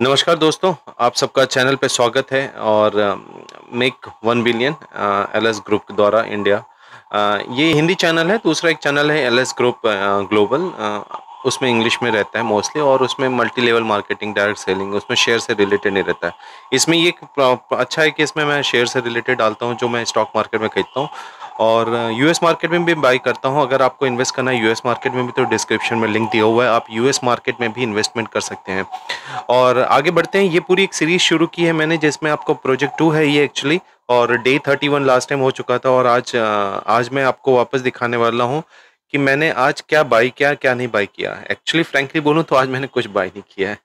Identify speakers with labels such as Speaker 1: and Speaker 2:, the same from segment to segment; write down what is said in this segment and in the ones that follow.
Speaker 1: नमस्कार दोस्तों आप सबका चैनल पे स्वागत है और make one billion LS group द्वारा इंडिया ये हिंदी चैनल है दूसरा एक चैनल है एलएस ग्रुप ग्लोबल उसमें इंग्लिश में रहता है मोस्टली और उसमें multi level marketing direct selling उसमें शेयर से रिलेटेड नहीं रहता है इसमें ये अच्छा है कि इसमें मैं शेयर से रिलेटेड डालता हूँ जो मैं स्टॉक मार्केट में खरीदता हूँ और यूएस uh, मार्केट में भी बाई करता हूँ अगर आपको इन्वेस्ट करना है यूएस मार्केट में भी तो डिस्क्रिप्शन में लिंक दिया हुआ है आप यूएस मार्केट में भी इन्वेस्टमेंट कर सकते हैं और आगे बढ़ते हैं ये पूरी एक सीरीज़ शुरू की है मैंने जिसमें आपको प्रोजेक्ट टू है ये एक्चुअली और day thirty one last time हो चुका था और आज uh, आज मैं आपको वापस दिखाने वाला हूँ कि मैंने आज क्या बाई किया क्या नहीं बाई किया एक्चुअली फ्रेंकली बोलूँ तो आज मैंने कुछ बाई नहीं किया है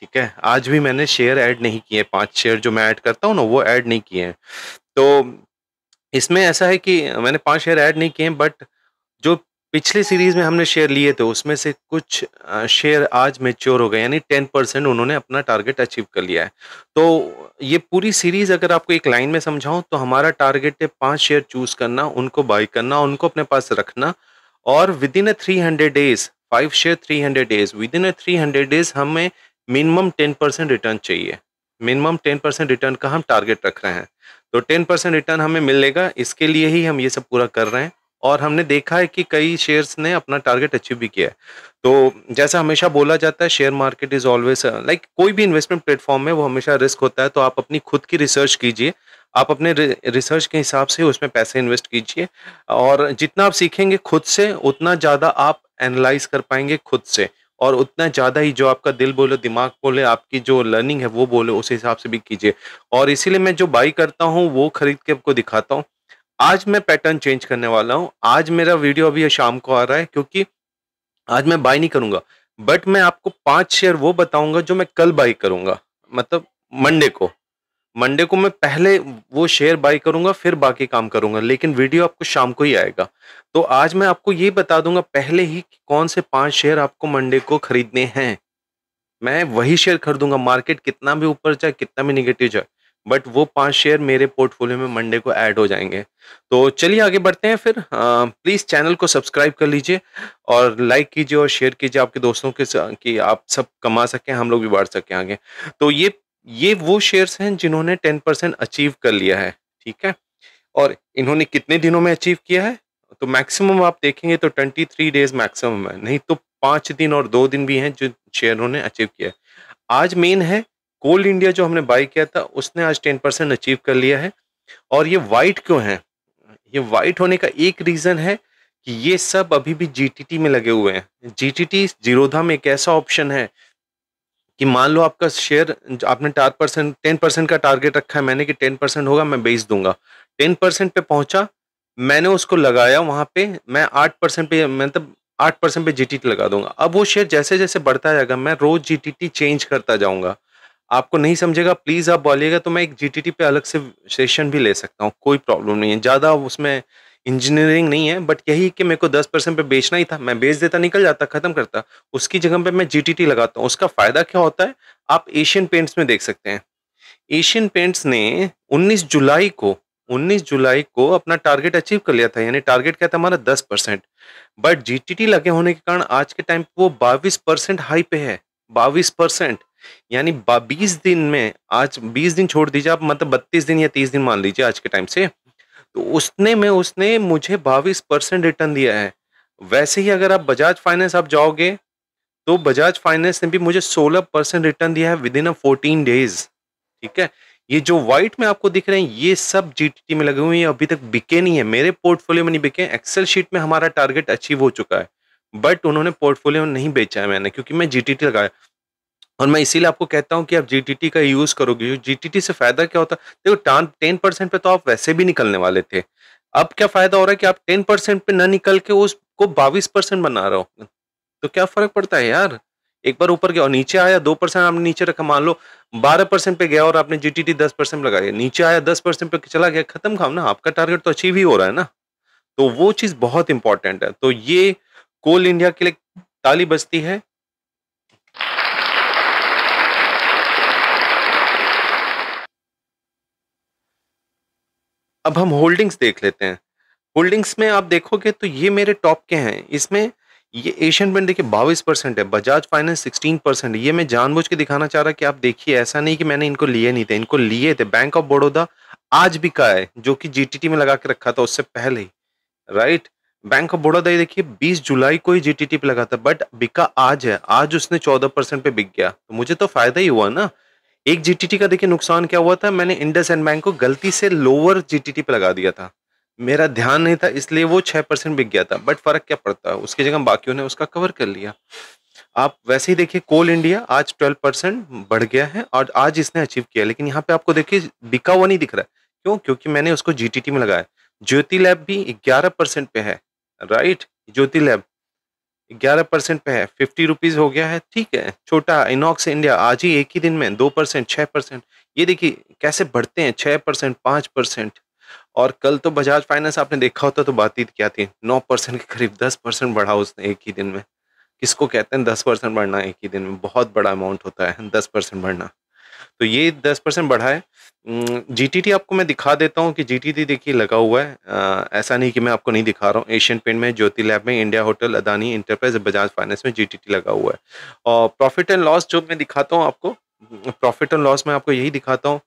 Speaker 1: ठीक है आज भी मैंने शेयर ऐड नहीं किए पांच शेयर जो मैं ऐड करता हूँ ना वो ऐड नहीं किए हैं तो इसमें ऐसा है कि मैंने पांच शेयर ऐड नहीं किए बट जो पिछले सीरीज में हमने शेयर लिए थे उसमें से कुछ शेयर आज मेच्योर हो गए यानी टेन परसेंट उन्होंने अपना टारगेट अचीव कर लिया है तो ये पूरी सीरीज अगर आपको एक लाइन में समझाऊं तो हमारा टारगेट है पांच शेयर चूज करना उनको बाई करना उनको अपने पास रखना और within a three hundred days five share three hundred days within a three hundred days हमें मिनिमम टेन परसेंट रिटर्न चाहिए मिनिमम टेन परसेंट रिटर्न का हम टारगेट रख रहे हैं तो टेन परसेंट रिटर्न हमें मिलेगा इसके लिए ही हम ये सब पूरा कर रहे हैं और हमने देखा है कि कई शेयर्स ने अपना टारगेट अचीव भी किया है तो जैसा हमेशा बोला जाता है share market is always like कोई भी इन्वेस्टमेंट प्लेटफॉर्म में वो हमेशा रिस्क होता है तो आप अपनी खुद की रिसर्च कीजिए आप अपने रिसर्च के हिसाब से उसमें पैसे इन्वेस्ट कीजिए और जितना आप सीखेंगे खुद से उतना ज़्यादा आप एनालाइज कर पाएंगे खुद से और उतना ज़्यादा ही जो आपका दिल बोले दिमाग बोले आपकी जो लर्निंग है वो बोले उस हिसाब से भी कीजिए और इसीलिए मैं जो बाई करता हूँ वो खरीद के आपको दिखाता हूँ आज मैं पैटर्न चेंज करने वाला हूँ आज मेरा वीडियो अभी शाम को आ रहा है क्योंकि आज मैं बाई नहीं करूँगा बट मैं आपको पाँच शेयर वो बताऊंगा जो मैं कल बाई करूँगा मतलब मंडे को मंडे को मैं पहले वो शेयर बाई करूंगा फिर बाकी काम करूंगा लेकिन वीडियो आपको शाम को ही आएगा तो आज मैं आपको ये बता दूंगा पहले ही कि कौन से पांच शेयर आपको मंडे को खरीदने हैं मैं वही शेयर खरीदूंगा मार्केट कितना भी ऊपर जाए कितना भी निगेटिव जाए बट वो पांच शेयर मेरे पोर्टफोलियो में मंडे को ऐड हो जाएंगे तो चलिए आगे बढ़ते हैं फिर प्लीज़ चैनल को सब्सक्राइब कर लीजिए और लाइक कीजिए और शेयर कीजिए आपके दोस्तों के कि आप सब कमा सकें हम लोग भी बढ़ सकें आगे तो ये ये वो शेयर्स हैं जिन्होंने टेन परसेंट अचीव कर लिया है ठीक है और इन्होंने कितने दिनों में अचीव किया है तो मैक्सिमम आप देखेंगे तो ट्वेंटी थ्री डेज मैक्सिमम है नहीं तो पांच दिन और दो दिन भी हैं जो शेयर उन्होंने अचीव किया है आज मेन है कोल इंडिया जो हमने बाई किया था उसने आज टेन परसेंट अचीव कर लिया है और ये वाइट क्यों है ये वाइट होने का एक रीज़न है कि ये सब अभी भी जी में लगे हुए हैं टी जीरोधा में एक ऐसा ऑप्शन है कि मान लो आपका शेयर आपने चार परसेंट टेन परसेंट का टारगेट रखा है मैंने कि टेन परसेंट होगा मैं बेच दूंगा टेन परसेंट पे पहुंचा मैंने उसको लगाया वहाँ पे मैं आठ परसेंट पे मतलब आठ परसेंट पे जी लगा दूंगा अब वो शेयर जैसे जैसे बढ़ता जाएगा मैं रोज जी चेंज करता जाऊँगा आपको नहीं समझेगा प्लीज़ आप बोलिएगा तो मैं एक जी पे अलग से सेशन भी ले सकता हूँ कोई प्रॉब्लम नहीं है ज़्यादा उसमें इंजीनियरिंग नहीं है बट यही कि मेरे को दस परसेंट पे बेचना ही था मैं बेच देता निकल जाता खत्म करता उसकी जगह पे मैं जीटीटी लगाता हूँ उसका फायदा क्या होता है आप एशियन पेंट्स में देख सकते हैं एशियन पेंट्स ने 19 जुलाई को 19 जुलाई को अपना टारगेट अचीव कर लिया था यानी टारगेट क्या था हमारा दस परसेंट बट जी लगे होने के कारण आज के टाइम वो बाईस परसेंट हाई पे है बाईस परसेंट यानी बीस दिन में आज बीस दिन छोड़ दीजिए आप मतलब बत्तीस दिन या तीस दिन मान लीजिए आज के टाइम से तो उसने में उसने मुझे बाईस परसेंट रिटर्न दिया है वैसे ही अगर आप बजाज फाइनेंस आप जाओगे तो बजाज फाइनेंस ने भी मुझे 16 परसेंट रिटर्न दिया है within a fourteen days ठीक है ये जो व्हाइट में आपको दिख रहे हैं ये सब जी में लगे हुए हैं अभी तक बिके नहीं है मेरे पोर्टफोलियो में नहीं बिके एक्सेल शीट में हमारा टारगेट अचीव हो चुका है बट उन्होंने पोर्टफोलियो नहीं बेचा है मैंने क्योंकि मैं टी लगाया और मैं इसीलिए आपको कहता हूँ कि आप जी का यूज करोगे जी से फायदा क्या होता देखो टान टेन परसेंट पे तो आप वैसे भी निकलने वाले थे अब क्या फायदा हो रहा है कि आप टेन परसेंट पे ना निकल के उसको बाईस परसेंट बना रहे हो तो क्या फर्क पड़ता है यार एक बार ऊपर गया और नीचे आया दो परसेंट आपने नीचे रखा मान लो बारह परसेंट पे गया और आपने जी टी टी दस परसेंट लगाया नीचे आया दस परसेंट पे चला गया खत्म खाओ ना आपका टारगेट तो अचीव ही हो रहा है ना तो वो चीज़ बहुत इंपॉर्टेंट है तो ये कोल इंडिया के लिए ताली बजती है अब हम होल्डिंग्स देख लेते हैं होल्डिंग्स में आप देखोगे तो ये मेरे टॉप के हैं इसमें ये एशियन पेंट देखिए बाईस परसेंट है बजाज फाइनेंस सिक्सटीन परसेंट ये मैं जानबूझ के दिखाना चाह रहा कि आप देखिए ऐसा नहीं कि मैंने इनको लिए नहीं थे इनको लिए थे बैंक ऑफ बड़ौदा आज भी का है जो कि जीटीटी में लगा के रखा था उससे पहले ही राइट बैंक ऑफ बड़ौदा ये देखिए 20 जुलाई को ही जीटीटी पे लगा था बट बिका आज है आज उसने 14 परसेंट पे बिक गया तो मुझे तो फायदा ही हुआ ना एक जीटीटी का देखिए नुकसान क्या हुआ था मैंने इंडस एंड बैंक को गलती से लोअर जीटीटी पे लगा दिया था मेरा ध्यान नहीं था इसलिए वो छः परसेंट बिक गया था बट फर्क क्या पड़ता है उसकी जगह बाकियों ने उसका कवर कर लिया आप वैसे ही देखिए कोल इंडिया आज ट्वेल्व परसेंट बढ़ गया है और आज इसने अचीव किया लेकिन यहाँ पे आपको देखिए बिका हुआ नहीं दिख रहा है क्यों क्योंकि मैंने उसको जी में लगाया ज्योति लैब भी ग्यारह परसेंट पे है राइट ज्योति लैब ग्यारह परसेंट पे है फिफ्टी रुपीज़ हो गया है ठीक है छोटा इनॉक्स इंडिया आज ही एक ही दिन में दो परसेंट छः परसेंट ये देखिए कैसे बढ़ते हैं छः परसेंट पाँच परसेंट और कल तो बजाज फाइनेंस आपने देखा होता तो बातचीत क्या थी नौ परसेंट के करीब दस परसेंट बढ़ा उसने एक ही दिन में किसको कहते हैं दस परसेंट बढ़ना एक ही दिन में बहुत बड़ा अमाउंट होता है दस परसेंट बढ़ना तो ये दस परसेंट बढ़ा है जीटीटी हम्म, आपको मैं दिखा देता हूँ कि जीटीटी देखिए लगा हुआ है आ, ऐसा नहीं कि मैं आपको नहीं दिखा रहा हूँ एशियन पेंट में ज्योति लैब में India hotel Adani enterprise Bajaj finance में जीटीटी लगा हुआ है और प्रॉफिट एंड लॉस जो मैं दिखाता हूँ आपको प्रॉफिट एंड लॉस में आपको यही दिखाता हूँ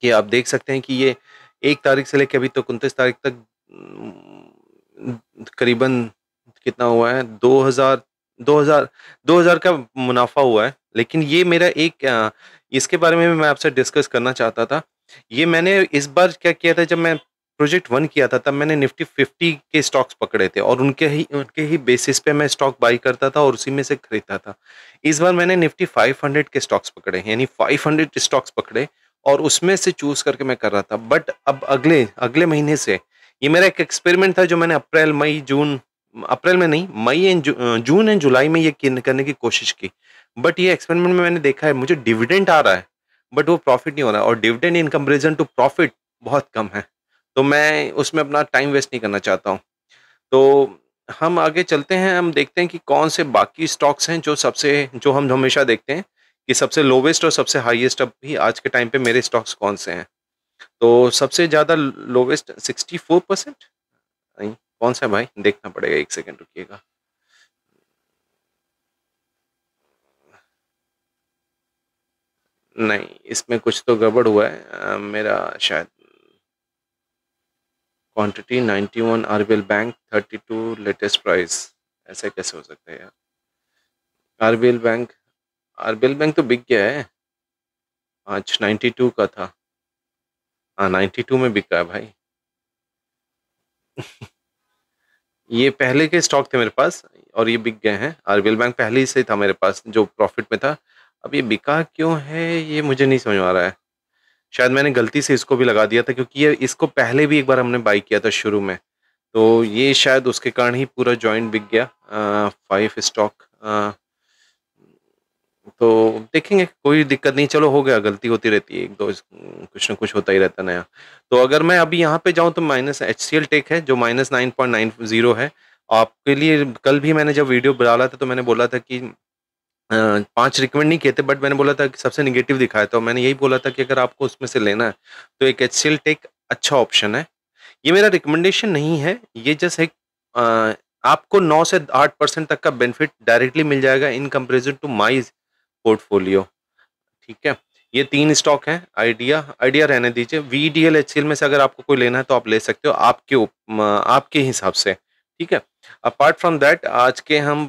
Speaker 1: कि आप देख सकते हैं कि ये एक तारीख से लेकर अभी तक तो उनतीस तारीख तक हम्म, करीबन कितना हुआ है दो हज़ार 2000 का मुनाफा हुआ है लेकिन ये मेरा एक इसके बारे में भी मैं आपसे डिस्कस करना चाहता था ये मैंने इस बार क्या किया था जब मैं प्रोजेक्ट वन किया था तब मैंने निफ्टी फिफ्टी के स्टॉक्स पकड़े थे और उनके ही उनके ही बेसिस पे मैं स्टॉक बाई करता था और उसी में से खरीदता था इस बार मैंने निफ्टी फाइव हंड्रेड के स्टॉक्स पकड़े यानी फाइव हंड्रेड स्टॉक्स पकड़े और उसमें से चूज करके मैं कर रहा था बट अब अगले अगले महीने से ये मेरा एक एक्सपेरिमेंट था जो मैंने अप्रैल मई जून अप्रैल में नहीं मई एंड जून एंड जुलाई में ये करने की कोशिश की बट ये एक्सपेरिमेंट में मैंने देखा है मुझे डिविडेंट आ रहा है बट वो प्रॉफिट नहीं हो रहा है और dividend in comparison to profit बहुत कम है तो मैं उसमें अपना टाइम वेस्ट नहीं करना चाहता हूँ तो हम आगे चलते हैं हम देखते हैं कि कौन से बाकी स्टॉक्स हैं जो सबसे जो हम हमेशा देखते हैं कि सबसे लोवेस्ट और सबसे हाईएस्ट अब भी आज के टाइम पे मेरे स्टॉक्स कौन से हैं तो सबसे ज़्यादा लोवेस्ट सिक्सटी फोर परसेंट नहीं कौन सा भाई देखना पड़ेगा एक सेकेंड रुकिएगा नहीं इसमें कुछ तो गड़बड़ हुआ है मेरा शायद quantity 91 one RBL bank 32 latest price ऐसे कैसे हो सकता है यार आरबीएल बैंक आरबीएल बैंक तो बिक गया है आज 92 का था हाँ 92 में बिका है भाई ये पहले के स्टॉक थे मेरे पास और ये बिक गए हैं एल बैंक पहले से था मेरे पास जो प्रॉफिट में था अब ये बिका क्यों है ये मुझे नहीं समझ आ रहा है शायद मैंने गलती से इसको भी लगा दिया था क्योंकि ये इसको पहले भी एक बार हमने बाई किया था शुरू में तो ये शायद उसके कारण ही पूरा जॉइंट बिक गया फाइव स्टॉक तो देखेंगे कोई दिक्कत नहीं चलो हो गया गलती होती रहती है एक दो कुछ ना कुछ होता ही रहता नया तो अगर मैं अभी यहाँ पे जाऊँ तो minus H C L tech है जो minus nine point nine zero है आपके लिए कल भी मैंने जब वीडियो डाला था तो मैंने बोला था कि पांच रिकमेंड नहीं किए थे बट मैंने बोला था कि सबसे निगेटिव दिखाया था और मैंने यही बोला था कि अगर आपको उसमें से लेना है तो एक एच टेक अच्छा ऑप्शन है ये मेरा रिकमेंडेशन नहीं है ये जस्ट एक आपको नौ से आठ परसेंट तक का बेनिफिट डायरेक्टली मिल जाएगा in comparison to my's portfolio ठीक है ये तीन स्टॉक हैं आइडिया आइडिया रहने दीजिए वी डी एल एच में से अगर आपको कोई लेना है तो आप ले सकते हो आपके आपके हिसाब से ठीक है अपार्ट फ्रॉम दैट आज के हम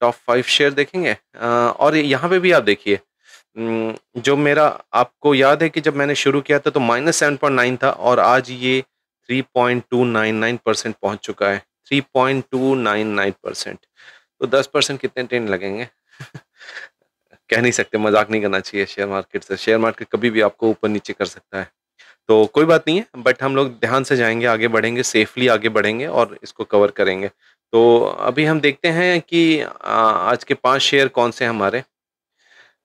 Speaker 1: टॉप फाइव शेयर देखेंगे और यहाँ पे भी आप देखिए जो मेरा आपको याद है कि जब मैंने शुरू किया था तो माइनस सेवन पॉइंट नाइन था और आज ये three point two nine nine percent पहुँच चुका है three point two nine nine percent तो दस परसेंट कितने ट्रेन लगेंगे कह नहीं सकते मजाक नहीं करना चाहिए शेयर मार्केट से शेयर मार्केट कभी भी आपको ऊपर नीचे कर सकता है तो कोई बात नहीं है बट हम लोग ध्यान से जाएंगे आगे बढ़ेंगे सेफली आगे बढ़ेंगे और इसको कवर करेंगे तो अभी हम देखते हैं कि आज के पांच शेयर कौन से हमारे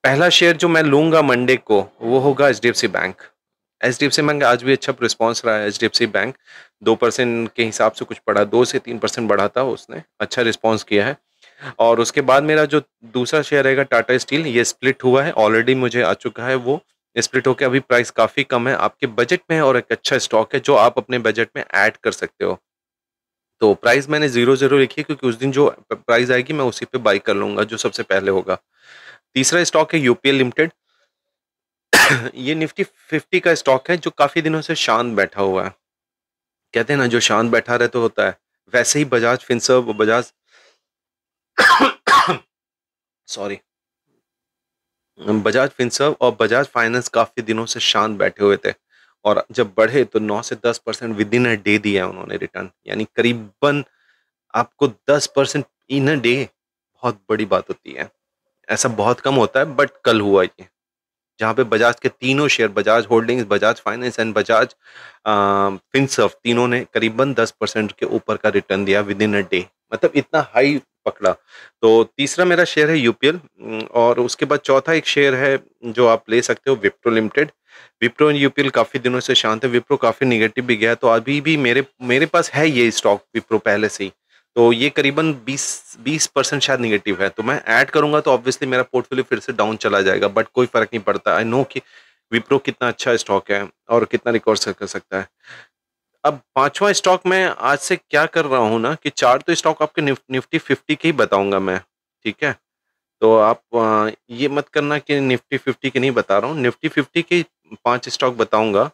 Speaker 1: पहला शेयर जो मैं लूंगा मंडे को वो होगा H D F C bank H D F C bank आज भी अच्छा रिस्पॉन्स रहा है H D F C bank दो परसेंट के हिसाब से कुछ पढ़ा दो से तीन परसेंट बढ़ा था उसने अच्छा रिस्पॉन्स किया है और उसके बाद मेरा जो दूसरा शेयर रहेगा टाटा स्टील ये स्प्लिट हुआ है ऑलरेडी मुझे आ चुका है वो स्प्लिट होकर अभी प्राइस काफ़ी कम है आपके बजट में है और एक अच्छा स्टॉक है जो आप अपने बजट में ऐड कर सकते हो तो प्राइस मैंने ज़ीरो ज़ीरो लिखी है क्योंकि उस दिन जो प्राइस आएगी मैं उसी पे बाई कर लूँगा जो सबसे पहले होगा तीसरा स्टॉक है यू लिमिटेड ये निफ्टी फिफ्टी का स्टॉक है जो काफ़ी दिनों से शांत बैठा हुआ है कहते हैं ना जो शांत बैठा रहे तो होता है वैसे ही Bajaj Finserv Bajaj sorry Bajaj Finserv और बजाज फाइनेंस काफ़ी दिनों से शांत बैठे हुए थे और जब बढ़े तो 9 से 10 percent within a day दिया है उन्होंने रिटर्न यानी करीबन आपको 10 परसेंट इन अ डे बहुत बड़ी बात होती है ऐसा बहुत कम होता है बट कल हुआ ये जहाँ पे बजाज के तीनों share Bajaj holdings Bajaj finance and Bajaj Finserv तीनों ने करीबन 10 परसेंट के ऊपर का रिटर्न दिया विद इन अ डे मतलब इतना हाई पकड़ा तो तीसरा मेरा शेयर है यूपीएल और उसके बाद चौथा एक शेयर है जो आप ले सकते हो Wipro limited Wipro and UPL काफ़ी दिनों से शांत है विप्रो काफ़ी निगेटिव भी गया तो अभी भी मेरे मेरे पास है ये स्टॉक विप्रो पहले से ही तो ये करीबन 20 20 परसेंट शायद निगेटिव है तो मैं ऐड करूंगा तो ऑब्वियसली मेरा पोर्टफोलियो फिर से डाउन चला जाएगा बट कोई फ़र्क नहीं पड़ता आई नो कि विप्रो कितना अच्छा स्टॉक है और कितना रिकॉर्ड कर सकता है अब पांचवा स्टॉक मैं आज से क्या कर रहा हूँ ना कि चार तो स्टॉक आपके निफ्टी फिफ्टी के ही बताऊंगा मैं ठीक है तो आप ये मत करना कि निफ्टी फिफ्टी के नहीं बता रहा हूँ निफ्टी फिफ्टी के पांच स्टॉक बताऊंगा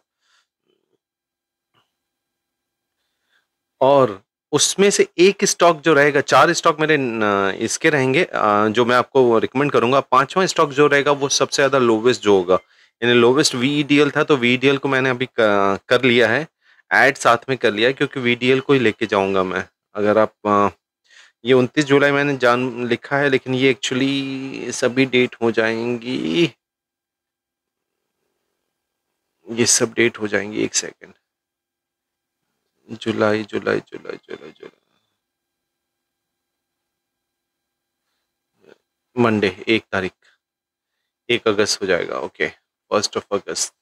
Speaker 1: और उसमें से एक स्टॉक जो रहेगा चार स्टॉक मेरे इसके रहेंगे जो मैं आपको रिकमेंड करूंगा पांचवा स्टॉक जो रहेगा वो सबसे ज़्यादा लोवेस्ट जो होगा यानी लोवेस्ट वी e था तो वी e को मैंने अभी कर लिया है ऐड साथ में कर लिया क्योंकि वी e को ही लेके जाऊंगा मैं अगर आप ये उनतीस जुलाई मैंने जान लिखा है लेकिन ये एक्चुअली सभी डेट हो जाएंगी ये सब डेट हो जाएंगी एक सेकेंड जुलाई जुलाई जुलाई जुलाई जुलाई मंडे एक तारीख एक अगस्त हो जाएगा okay first of August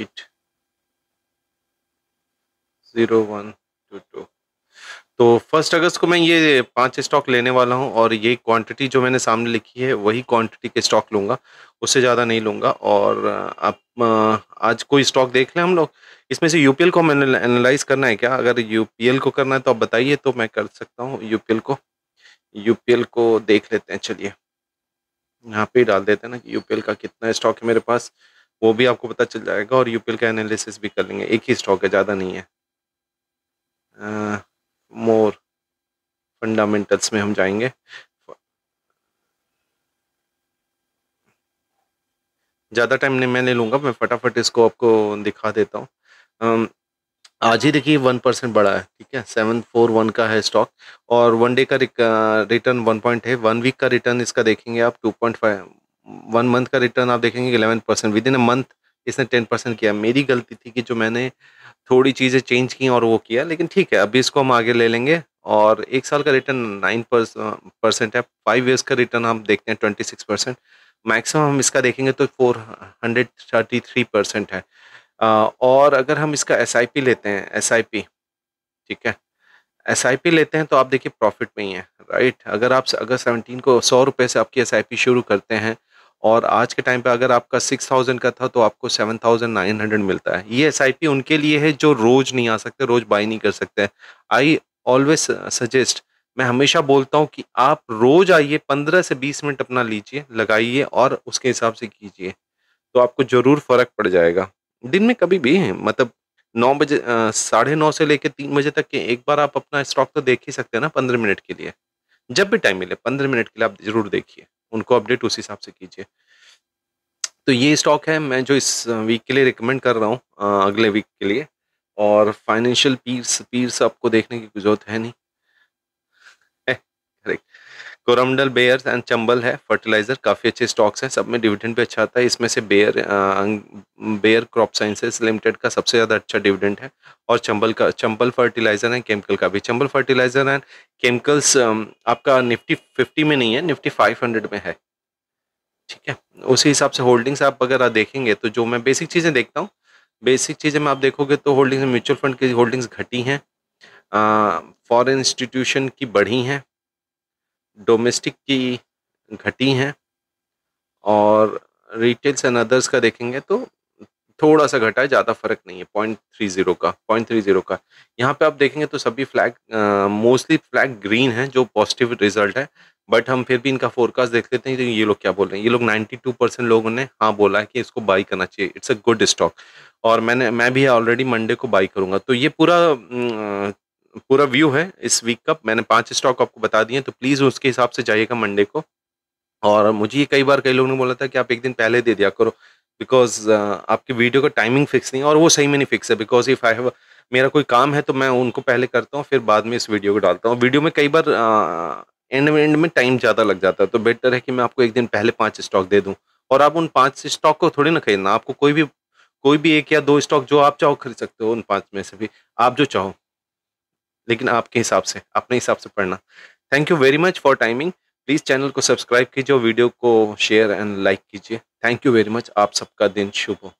Speaker 1: eight zero one two two तो फर्स्ट अगस्त को मैं ये पांच स्टॉक लेने वाला हूँ और ये क्वांटिटी जो मैंने सामने लिखी है वही क्वांटिटी के स्टॉक लूँगा उससे ज़्यादा नहीं लूँगा और आप आज कोई स्टॉक देख लें हम लोग इसमें से यूपीएल को मैंने एनालाइज करना है क्या अगर यूपीएल को करना है तो आप बताइए तो मैं कर सकता हूँ यू को यू को देख लेते हैं चलिए यहाँ पर डाल देते हैं ना कि यू का कितना स्टॉक है मेरे पास वो भी आपको पता चल जाएगा और यू का एनालिसिस भी कर लेंगे एक ही स्टॉक है ज़्यादा नहीं है मोर फंडामेंटल्स में हम जाएंगे ज़्यादा टाइम नहीं मैं नहीं लूँगा मैं फटाफट इसको आपको दिखा देता हूँ आज ही देखिए वन परसेंट बढ़ा है ठीक है सेवन फोर वन का है स्टॉक और वन डे का रिटर्न वन पॉइंट है वन वीक का रिटर्न इसका देखेंगे आप two point five one month का रिटर्न आप देखेंगे eleven percent within a month इसने टेन परसेंट किया मेरी गलती थी कि जो मैंने थोड़ी चीज़ें चेंज की और वो किया लेकिन ठीक है अभी इसको हम आगे ले लेंगे और एक साल का रिटर्न नाइन परसेंट है फाइव ईयर्स का रिटर्न हम देखते हैं ट्वेंटी सिक्स परसेंट मैक्सिमम हम इसका देखेंगे तो four hundred thirty three percent है और अगर हम इसका एस आई पी लेते हैं एस आई पी ठीक है एस आई पी लेते हैं तो आप देखिए प्रॉफिट में ही है राइट अगर आप अगर सेवनटीन को सौ रुपये से आपकी एस आई पी शुरू करते हैं और आज के टाइम पे अगर आपका सिक्स थाउजेंड का था तो आपको सेवन थाउजेंड नाइन हंड्रेड मिलता है ये एस उनके लिए है जो रोज नहीं आ सकते रोज बाई नहीं कर सकते आई ऑलवेज सजेस्ट मैं हमेशा बोलता हूँ कि आप रोज आइए पंद्रह से बीस मिनट अपना लीजिए लगाइए और उसके हिसाब से कीजिए तो आपको ज़रूर फ़र्क पड़ जाएगा दिन में कभी भी मतलब नौ बजे साढ़े नौ से लेकर तीन बजे तक के एक बार आप अपना स्टॉक तो देख ही सकते हैं ना पंद्रह मिनट के लिए जब भी टाइम मिले पंद्रह मिनट के लिए आप जरूर देखिए उनको अपडेट उस हिसाब से कीजिए तो ये स्टॉक है मैं जो इस वीक के लिए रिकमेंड कर रहा हूँ अगले वीक के लिए और फाइनेंशियल पीर्स पीर्स आपको देखने की जरूरत है नहीं correct Coromandel Bayer and Chambal है फर्टिलाइजर काफ़ी अच्छे स्टॉक्स हैं सब में डिविडेंड भी अच्छा आता है इसमें से Bayer Bayer crop sciences limited का सबसे ज़्यादा अच्छा डिविडेंड है और चंबल का चंबल फर्टिलाइजर एंड केमिकल का भी चंबल फर्टिलाइजर एंड केमिकल्स आपका निफ्टी फिफ्टी में नहीं है निफ्टी फाइव हंड्रेड में है ठीक है उसी हिसाब से होल्डिंग्स आप अगर आप देखेंगे तो जो मैं बेसिक चीज़ें देखता हूँ बेसिक चीज़ें में आप देखोगे तो होल्डिंग्स म्यूचुअल फंड की होल्डिंग्स घटी हैं फॉरेन इंस्टीट्यूशन की बढ़ी हैं डोमेस्टिक की घटी हैं और रिटेल्स एंड अदर्स का देखेंगे तो थोड़ा सा घटा है ज़्यादा फर्क नहीं है पॉइंट थ्री जीरो का पॉइंट थ्री जीरो का यहाँ पे आप देखेंगे तो सभी फ्लैग मोस्टली फ्लैग ग्रीन है जो पॉजिटिव रिजल्ट है बट हम फिर भी इनका फोरकास्ट देख लेते हैं तो ये लोग क्या बोल रहे हैं ये लोग नाइन्टी टू परसेंट लोगों ने हाँ बोला है कि इसको बाई करना चाहिए इट्स अ गुड स्टॉक और मैंने मैं भी ऑलरेडी मंडे को बाई करूँगा तो ये पूरा पूरा व्यू है इस वीक का मैंने पांच स्टॉक आपको बता दिए तो प्लीज़ उसके हिसाब से जाइएगा मंडे को और मुझे ये कई बार कई लोगों ने बोला था कि आप एक दिन पहले दे दिया करो बिकॉज आपकी वीडियो का टाइमिंग फिक्स नहीं और वो सही में नहीं फिक्स है बिकॉज इफ़ आई हैव मेरा कोई काम है तो मैं उनको पहले करता हूँ फिर बाद में इस वीडियो को डालता हूँ वीडियो में कई बार एंड uh, में एंड में टाइम ज़्यादा लग जाता है तो बेटर है कि मैं आपको एक दिन पहले पाँच स्टॉक दे दूँ और आप उन पाँच स्टॉक को थोड़ी ना खरीदना आपको कोई भी कोई भी एक या दो स्टॉक जो आप चाहो खरीद सकते हो उन पाँच में से भी आप जो चाहो लेकिन आपके हिसाब से अपने हिसाब से पढ़ना thank you very much for timing please channel को सब्सक्राइब कीजिए और वीडियो को शेयर एंड लाइक कीजिए थैंक यू वेरी मच आप सबका दिन शुभ हो